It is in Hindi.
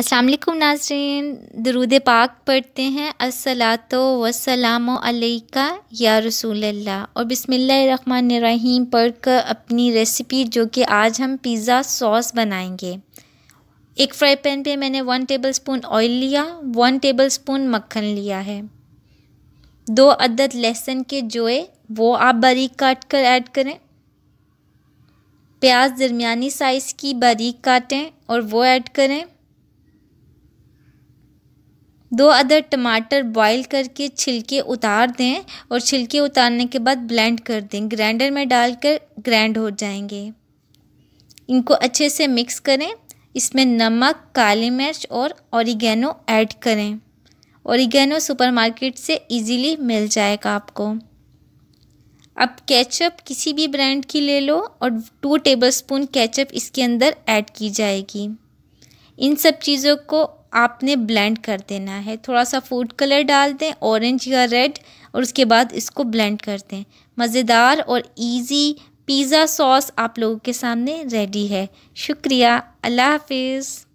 असलकुम नाजरीन दरूद पाक पढ़ते हैं असलातो वसलाम का या रसूल अल्लाह और बिसमीम पढ़ कर अपनी रेसिपी जो कि आज हम पिज़्ज़ा सॉस बनाएंगे एक फ्राई पैन पे मैंने वन टेबलस्पून ऑयल लिया वन टेबलस्पून मक्खन लिया है दो अदद लहसुन के जोए वो आप बारीक काट कर ऐड करें प्याज दरमिया साइज़ की बारीक काटें और वो ऐड करें दो अदर टमाटर बॉईल करके छिलके उतार दें और छिलके उतारने के बाद ब्लेंड कर दें ग्राइंडर में डालकर ग्राइंड हो जाएंगे इनको अच्छे से मिक्स करें इसमें नमक काली मिर्च और ऑरिगेनो ऐड करें औरिगेनो सुपरमार्केट से इजीली मिल जाएगा आपको अब केचप किसी भी ब्रांड की ले लो और टू टेबलस्पून केचप इसके अंदर ऐड की जाएगी इन सब चीज़ों को आपने ब्लेंड कर देना है थोड़ा सा फूड कलर डाल दें ऑरेंज या रेड और उसके बाद इसको ब्लेंड कर दें मज़ेदार और इजी पिज़्ज़ा सॉस आप लोगों के सामने रेडी है शुक्रिया अल्लाह हाफिज़